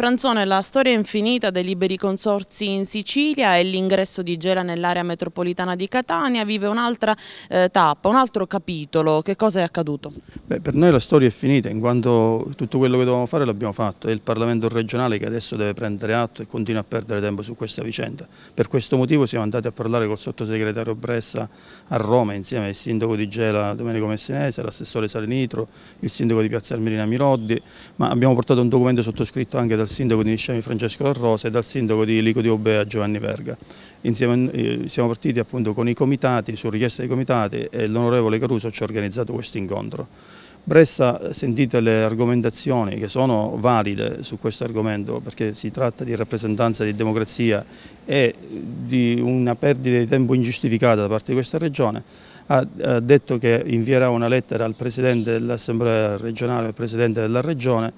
Franzone, la storia infinita dei liberi consorsi in Sicilia e l'ingresso di Gela nell'area metropolitana di Catania vive un'altra eh, tappa, un altro capitolo. Che cosa è accaduto? Beh, per noi la storia è finita in quanto tutto quello che dovevamo fare l'abbiamo fatto. È il Parlamento regionale che adesso deve prendere atto e continua a perdere tempo su questa vicenda. Per questo motivo siamo andati a parlare col sottosegretario Bressa a Roma insieme al sindaco di Gela Domenico Messinese, l'assessore Salenitro, il sindaco di Piazza Almirina Miroddi, ma abbiamo portato un documento sottoscritto anche dal sindaco di Niscemi Francesco La Rosa e dal sindaco di Lico di Obea Giovanni Verga. Insieme, eh, siamo partiti appunto con i comitati, su richiesta dei comitati e l'onorevole Caruso ci ha organizzato questo incontro. Bressa, sentite le argomentazioni che sono valide su questo argomento perché si tratta di rappresentanza di democrazia e di una perdita di tempo ingiustificata da parte di questa regione, ha, detto che invierà una lettera al Presidente dell'Assemblea regionale, e al Presidente della Regione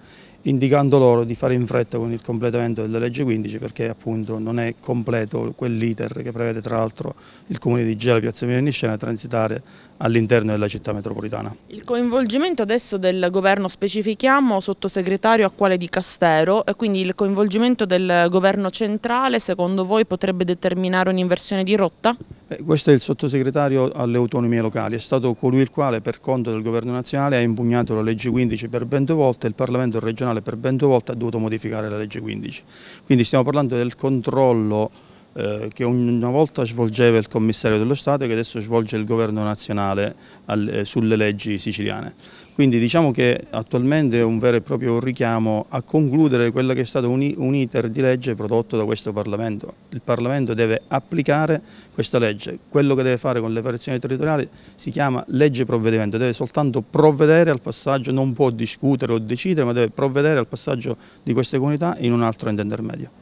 indicando loro di fare in fretta con il completamento della legge 15 perché appunto non è completo quell'iter che prevede tra l'altro il comune di Gela, Piazza a transitare all'interno della città metropolitana. Il coinvolgimento adesso del governo specifichiamo sottosegretario a quale di Castero e quindi il coinvolgimento del governo centrale secondo voi potrebbe determinare un'inversione di rotta? Eh, questo è il sottosegretario alle autonomie locali, è stato colui il quale per conto del governo nazionale ha impugnato la legge 15 per ben due volte e il Parlamento regionale per ben due volte ha dovuto modificare la legge 15. Quindi stiamo parlando del controllo eh, che una volta svolgeva il commissario dello Stato e che adesso svolge il governo nazionale eh, sulle leggi siciliane. Quindi diciamo che attualmente è un vero e proprio richiamo a concludere quello che è stato un, un iter di legge prodotto da questo Parlamento. Il Parlamento deve applicare questa legge, quello che deve fare con le variazioni territoriali si chiama legge provvedimento, deve soltanto provvedere al passaggio, non può discutere o decidere, ma deve provvedere al passaggio di queste comunità in un altro intermedio.